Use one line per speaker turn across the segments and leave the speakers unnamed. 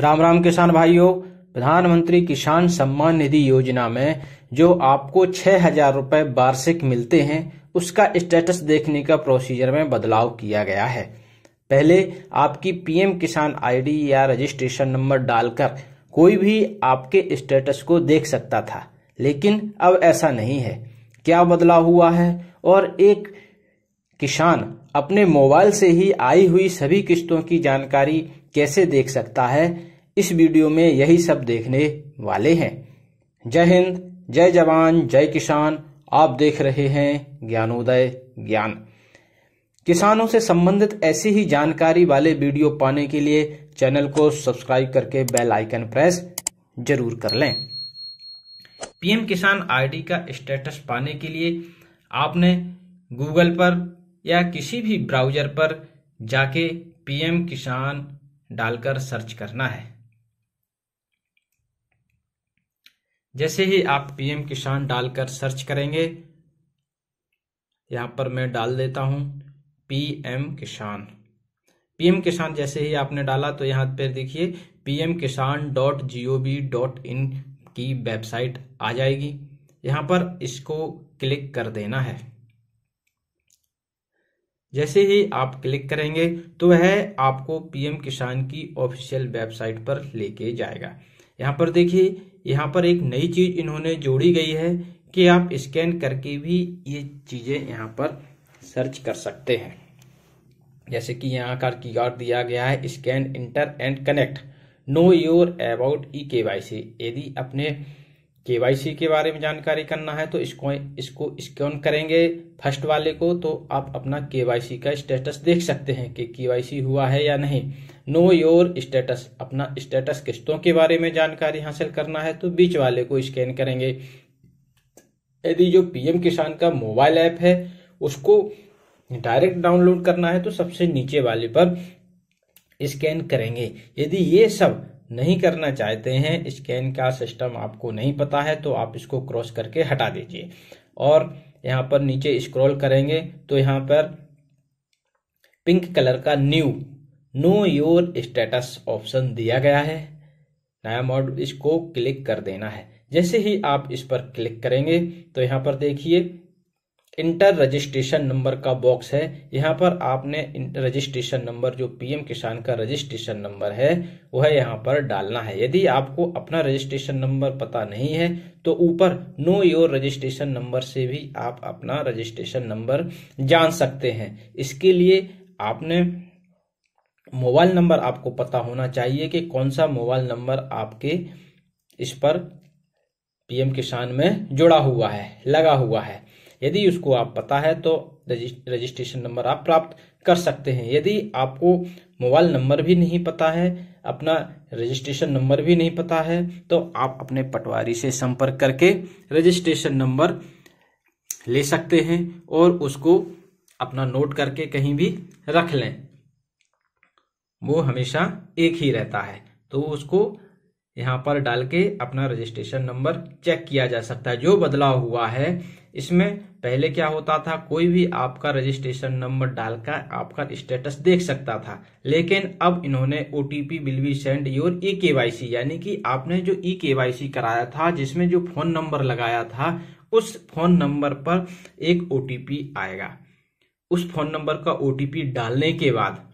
राम राम किसान भाइयों प्रधानमंत्री किसान सम्मान निधि योजना में जो आपको छह हजार रूपए वार्षिक मिलते हैं उसका स्टेटस देखने का प्रोसीजर में बदलाव किया गया है पहले आपकी पीएम किसान आईडी या रजिस्ट्रेशन नंबर डालकर कोई भी आपके स्टेटस को देख सकता था लेकिन अब ऐसा नहीं है क्या बदलाव हुआ है और एक किसान अपने मोबाइल से ही आई हुई सभी किस्तों की जानकारी कैसे देख सकता है इस वीडियो में यही सब देखने वाले हैं जय हिंद जय जवान जय किसान आप देख रहे हैं ज्ञानोदय ज्ञान किसानों से संबंधित ऐसी ही जानकारी वाले वीडियो पाने के लिए चैनल को सब्सक्राइब करके बेल आइकन प्रेस जरूर कर लें पीएम किसान आईडी का स्टेटस पाने के लिए आपने गूगल पर या किसी भी ब्राउजर पर जाके पीएम किसान डालकर सर्च करना है जैसे ही आप पीएम किसान डालकर सर्च करेंगे यहां पर मैं डाल देता हूं पीएम किसान पीएम किसान जैसे ही आपने डाला तो यहां पर देखिए PM Kisan dot G O V dot in की वेबसाइट आ जाएगी यहां पर इसको क्लिक कर देना है जैसे ही आप क्लिक करेंगे तो वह आपको पीएम किसान की ऑफिशियल वेबसाइट पर लेके जाएगा यहाँ पर देखिए यहाँ पर एक नई चीज इन्होंने जोड़ी गई है कि आप स्कैन करके भी ये चीजें यहाँ पर सर्च कर सकते हैं जैसे कि यहाँ का की दिया गया है scan enter and connect know your about E K Y सी यदि अपने केवाईसी के बारे में जानकारी करना है तो इसको इसको स्कैन करेंगे फर्स्ट वाले को तो आप अपना केवाईसी का स्टेटस देख सकते हैं कि केवाईसी हुआ है या नहीं नो योर स्टेटस अपना स्टेटस किस्तों के बारे में जानकारी हासिल करना है तो बीच वाले को स्कैन करेंगे यदि जो पीएम किसान का मोबाइल ऐप है उसको डायरेक्ट डाउनलोड करना है तो सबसे नीचे वाले पर स्कैन करेंगे यदि ये सब नहीं करना चाहते हैं स्कैन का सिस्टम आपको नहीं पता है तो आप इसको क्रॉस करके हटा दीजिए और यहाँ पर नीचे स्क्रॉल करेंगे तो यहाँ पर पिंक कलर का new know your status option दिया गया है नया मॉड इसको क्लिक कर देना है जैसे ही आप इस पर क्लिक करेंगे तो यहाँ पर देखिए इंटर रजिस्ट्रेशन नंबर का बॉक्स है यहाँ पर आपने रजिस्ट्रेशन नंबर जो पीएम किसान का रजिस्ट्रेशन नंबर है वह यहाँ पर डालना है यदि आपको अपना रजिस्ट्रेशन नंबर पता नहीं है तो ऊपर नो योर रजिस्ट्रेशन नंबर से भी आप अपना रजिस्ट्रेशन नंबर जान सकते हैं इसके लिए आपने मोबाइल नंबर आपको पता होना चाहिए कि कौन सा मोबाइल नंबर आपके इस पर पीएम किसान में जुड़ा हुआ है लगा हुआ है यदि उसको आप पता है तो रजिस्ट्रेशन नंबर आप प्राप्त कर सकते हैं यदि आपको मोबाइल नंबर भी नहीं पता है अपना रजिस्ट्रेशन नंबर भी नहीं पता है तो आप अपने पटवारी से संपर्क करके रजिस्ट्रेशन नंबर ले सकते हैं और उसको अपना नोट करके कहीं भी रख लें वो हमेशा एक ही रहता है तो उसको यहाँ पर डाल के अपना रजिस्ट्रेशन नंबर चेक किया जा सकता है जो बदलाव हुआ है इसमें पहले क्या होता था कोई भी आपका रजिस्ट्रेशन नंबर डालकर आपका स्टेटस देख सकता था लेकिन अब इन्होंने O T P will be send your E K Y सी यानी कि आपने जो ई के वाई सी कराया था जिसमें जो फोन नंबर लगाया था उस फोन नंबर पर एक ओ टी पी आएगा उस फोन नंबर का ओ टी पी डालने के बाद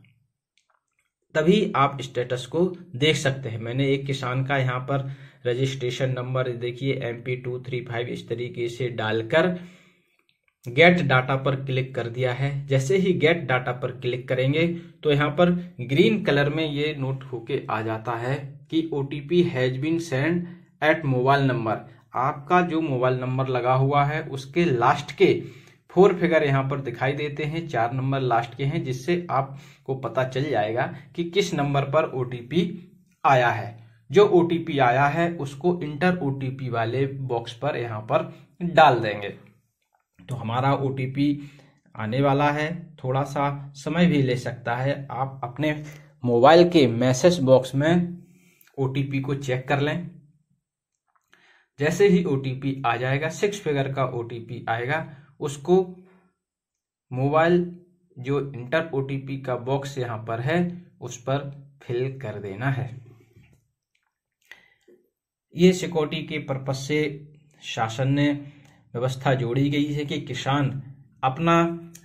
तभी आप स्टेटस को देख सकते हैं मैंने एक किसान का यहाँ पर रजिस्ट्रेशन नंबर देखिए M P two three five इस तरीके से डालकर गेट डाटा पर क्लिक कर दिया है जैसे ही गेट डाटा पर क्लिक करेंगे तो यहाँ पर ग्रीन कलर में ये नोट होके आ जाता है कि O T P has been send at mobile number आपका जो मोबाइल नंबर लगा हुआ है उसके लास्ट के फोर फिगर यहाँ पर दिखाई देते हैं चार नंबर लास्ट के हैं जिससे आपको पता चल जाएगा कि किस नंबर पर ओ आया है जो ओ आया है उसको इंटर ओ वाले बॉक्स पर यहाँ पर डाल देंगे तो हमारा ओ आने वाला है थोड़ा सा समय भी ले सकता है आप अपने मोबाइल के मैसेज बॉक्स में ओ को चेक कर लें जैसे ही ओ आ जाएगा सिक्स फिगर का ओ आएगा उसको मोबाइल जो इंटर ओ का बॉक्स यहाँ पर है उस पर फिल कर देना है ये सिक्योरिटी के पर्पज से शासन ने व्यवस्था जोड़ी गई है कि किसान अपना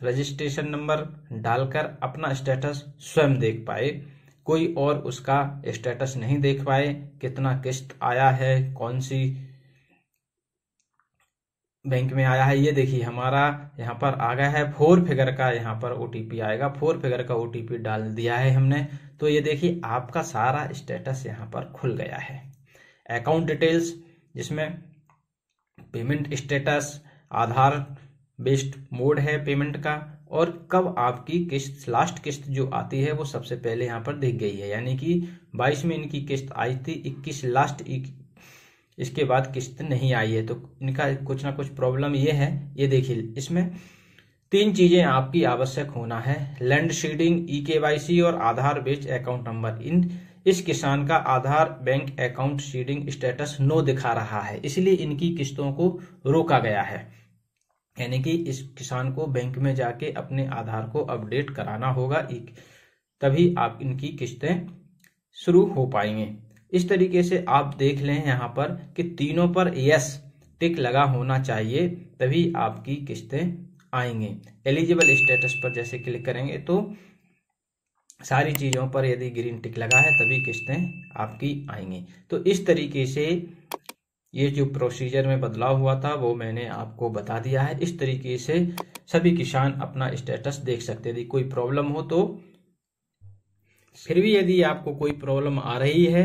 रजिस्ट्रेशन नंबर डालकर अपना स्टेटस स्वयं देख पाए कोई और उसका स्टेटस नहीं देख पाए कितना किस्त आया है कौन सी बैंक में आया है ये देखिए हमारा यहाँ पर आ गया है फोर फिगर का यहाँ पर ओ आएगा फोर फिगर का ओ डाल दिया है हमने तो ये देखिए आपका सारा स्टेटस यहाँ पर खुल गया है अकाउंट डिटेल्स जिसमें payment status Aadhaar based mode है पेमेंट का और कब आपकी किस्त लास्ट किस्त जो आती है वो सबसे पहले यहाँ पर दिख गई है यानी कि 22 में इनकी किस्त आई थी 21 लास्ट इसके बाद किस्त नहीं आई है तो इनका कुछ ना कुछ प्रॉब्लम ये है ये देखिए इसमें तीन चीजें आपकी आवश्यक होना है लैंड शीडिंग ई के वाई सी और आधार बेस्ड अकाउंट नंबर इन इस किसान का Aadhaar bank account seeding status no दिखा रहा है इसलिए इनकी किस्तों को रोका गया है यानी कि इस किसान को बैंक में जाके अपने आधार को अपडेट कराना होगा तभी आप इनकी किस्तें शुरू हो पाएंगे इस तरीके से आप देख लें यहाँ पर कि तीनों पर यस टिक लगा होना चाहिए तभी आपकी किस्तें आएंगे एलिजिबल स्टेटस पर जैसे क्लिक करेंगे तो सारी चीज़ों पर यदि ग्रीन टिक लगा है तभी किस्तें आपकी आएंगी तो इस तरीके से ये जो प्रोसीजर में बदलाव हुआ था वो मैंने आपको बता दिया है इस तरीके से सभी किसान अपना स्टेटस देख सकते यदि कोई प्रॉब्लम हो तो फिर भी यदि आपको कोई प्रॉब्लम आ रही है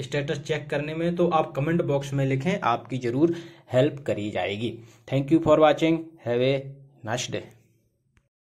स्टेटस चेक करने में तो आप कमेंट बॉक्स में लिखें आपकी ज़रूर हेल्प करी जाएगी thank you for watching have a nice day